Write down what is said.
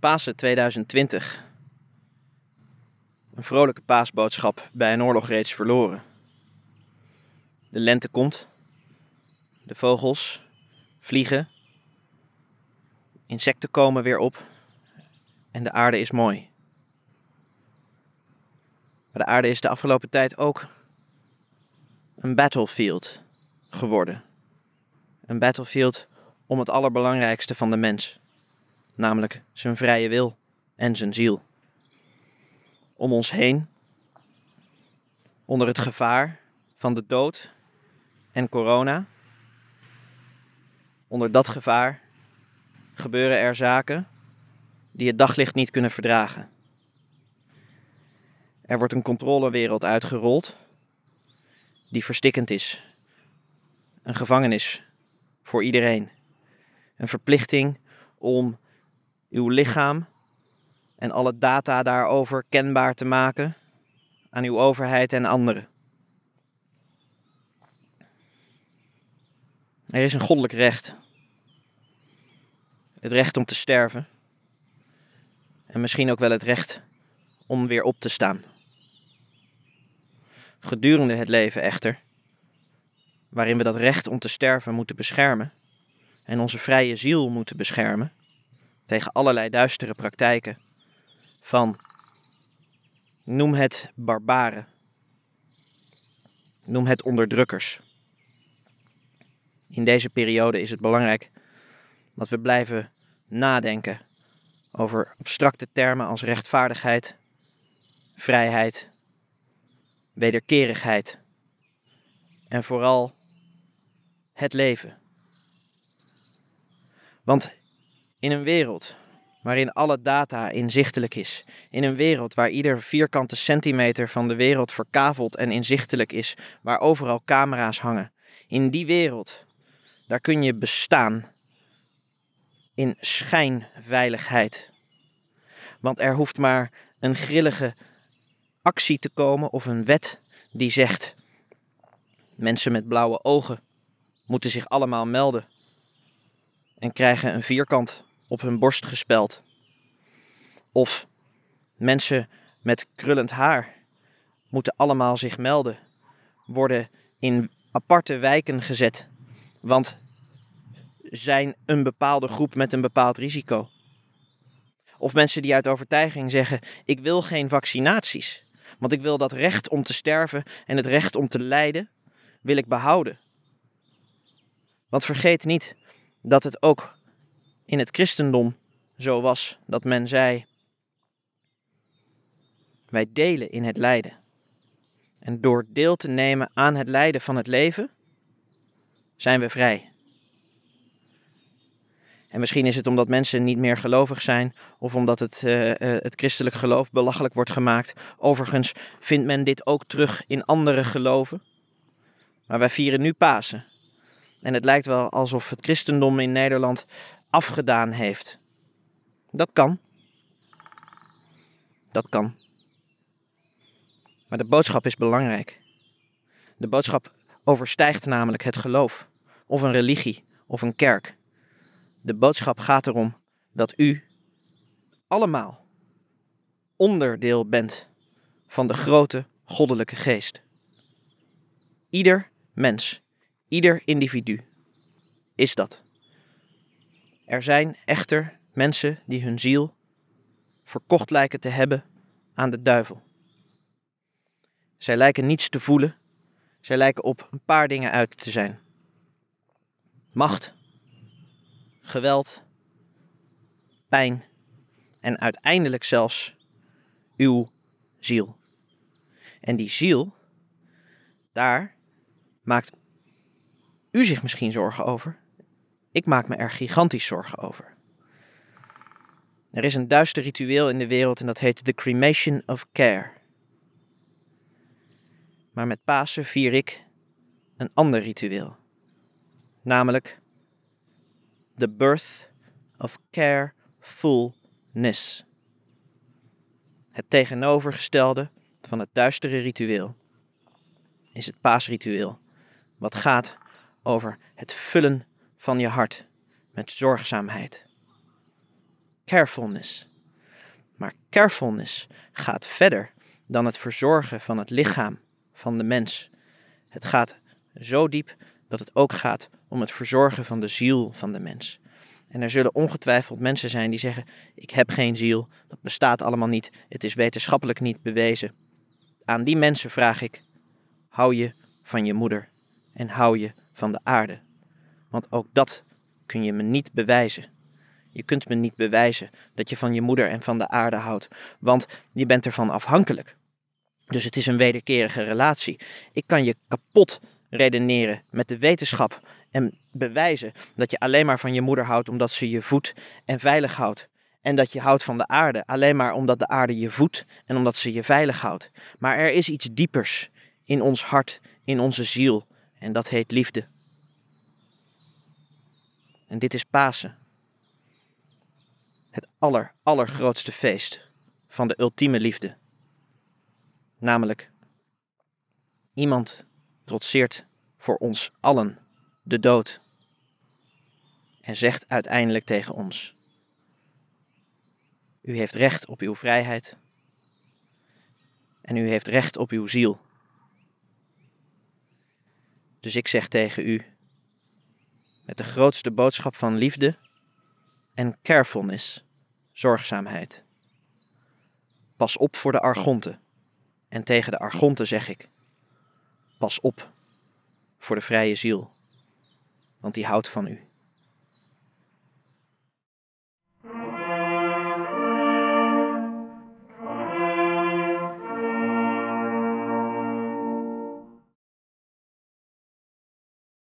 Pasen 2020. Een vrolijke paasboodschap bij een oorlog reeds verloren. De lente komt. De vogels vliegen. Insecten komen weer op en de aarde is mooi. Maar de aarde is de afgelopen tijd ook een battlefield geworden. Een battlefield om het allerbelangrijkste van de mens, namelijk zijn vrije wil en zijn ziel. Om ons heen, onder het gevaar van de dood en corona, onder dat gevaar gebeuren er zaken die het daglicht niet kunnen verdragen. Er wordt een controlewereld uitgerold die verstikkend is. Een gevangenis voor iedereen. Een verplichting om uw lichaam en alle data daarover kenbaar te maken aan uw overheid en anderen. Er is een goddelijk recht. Het recht om te sterven. En misschien ook wel het recht om weer op te staan. Gedurende het leven echter, waarin we dat recht om te sterven moeten beschermen en onze vrije ziel moeten beschermen tegen allerlei duistere praktijken van, noem het barbaren, noem het onderdrukkers. In deze periode is het belangrijk dat we blijven nadenken over abstracte termen als rechtvaardigheid, vrijheid, wederkerigheid en vooral het leven. Want in een wereld waarin alle data inzichtelijk is, in een wereld waar ieder vierkante centimeter van de wereld verkaveld en inzichtelijk is, waar overal camera's hangen, in die wereld, daar kun je bestaan in schijnveiligheid. Want er hoeft maar een grillige actie te komen of een wet die zegt: mensen met blauwe ogen moeten zich allemaal melden en krijgen een vierkant op hun borst gespeld. Of mensen met krullend haar moeten allemaal zich melden, worden in aparte wijken gezet, want zijn een bepaalde groep met een bepaald risico. Of mensen die uit overtuiging zeggen: ik wil geen vaccinaties, want ik wil dat recht om te sterven en het recht om te lijden wil ik behouden. Want vergeet niet dat het ook in het christendom zo was dat men zei: wij delen in het lijden. En door deel te nemen aan het lijden van het leven, zijn we vrij. En misschien is het omdat mensen niet meer gelovig zijn of omdat het, eh, eh, het christelijk geloof belachelijk wordt gemaakt. Overigens vindt men dit ook terug in andere geloven. Maar wij vieren nu Pasen. En het lijkt wel alsof het christendom in Nederland afgedaan heeft. Dat kan. Dat kan. Maar de boodschap is belangrijk. De boodschap overstijgt namelijk het geloof, of een religie, of een kerk. De boodschap gaat erom dat u allemaal onderdeel bent van de grote goddelijke geest. Ieder mens, ieder individu is dat. Er zijn echter mensen die hun ziel verkocht lijken te hebben aan de duivel. Zij lijken niets te voelen, zij lijken op een paar dingen uit te zijn. Macht, geweld, pijn en uiteindelijk zelfs uw ziel. En die ziel, daar maakt u zich misschien zorgen over. Ik maak me er gigantisch zorgen over. Er is een duister ritueel in de wereld en dat heet de Cremation of Care. Maar met Pasen vier ik een ander ritueel, namelijk the birth of carefulness. Het tegenovergestelde van het duistere ritueel is het paasritueel, wat gaat over het vullen van je hart met zorgzaamheid. Carefulness. Maar carefulness gaat verder dan het verzorgen van het lichaam van de mens. Het gaat zo diep dat het ook gaat om het verzorgen van de ziel van de mens. En er zullen ongetwijfeld mensen zijn die zeggen: Ik heb geen ziel, dat bestaat allemaal niet, het is wetenschappelijk niet bewezen. Aan die mensen vraag ik: Hou je van je moeder en hou je van de aarde? Want ook dat kun je me niet bewijzen. Je kunt me niet bewijzen dat je van je moeder en van de aarde houdt, want je bent ervan afhankelijk. Dus het is een wederkerige relatie. Ik kan je kapot redeneren, met de wetenschap en bewijzen dat je alleen maar van je moeder houdt omdat ze je voedt en veilig houdt. En dat je houdt van de aarde alleen maar omdat de aarde je voedt en omdat ze je veilig houdt. Maar er is iets diepers in ons hart, in onze ziel en dat heet liefde. En dit is Pasen. Het aller, allergrootste feest van de ultieme liefde. Namelijk iemand trotseert voor ons allen de dood en zegt uiteindelijk tegen ons: U heeft recht op uw vrijheid en u heeft recht op uw ziel. Dus ik zeg tegen u, met de grootste boodschap van liefde en carefulness, zorgzaamheid. Pas op voor de argonten. En tegen de argonten zeg ik: Pas op voor de vrije ziel, want die houdt van u.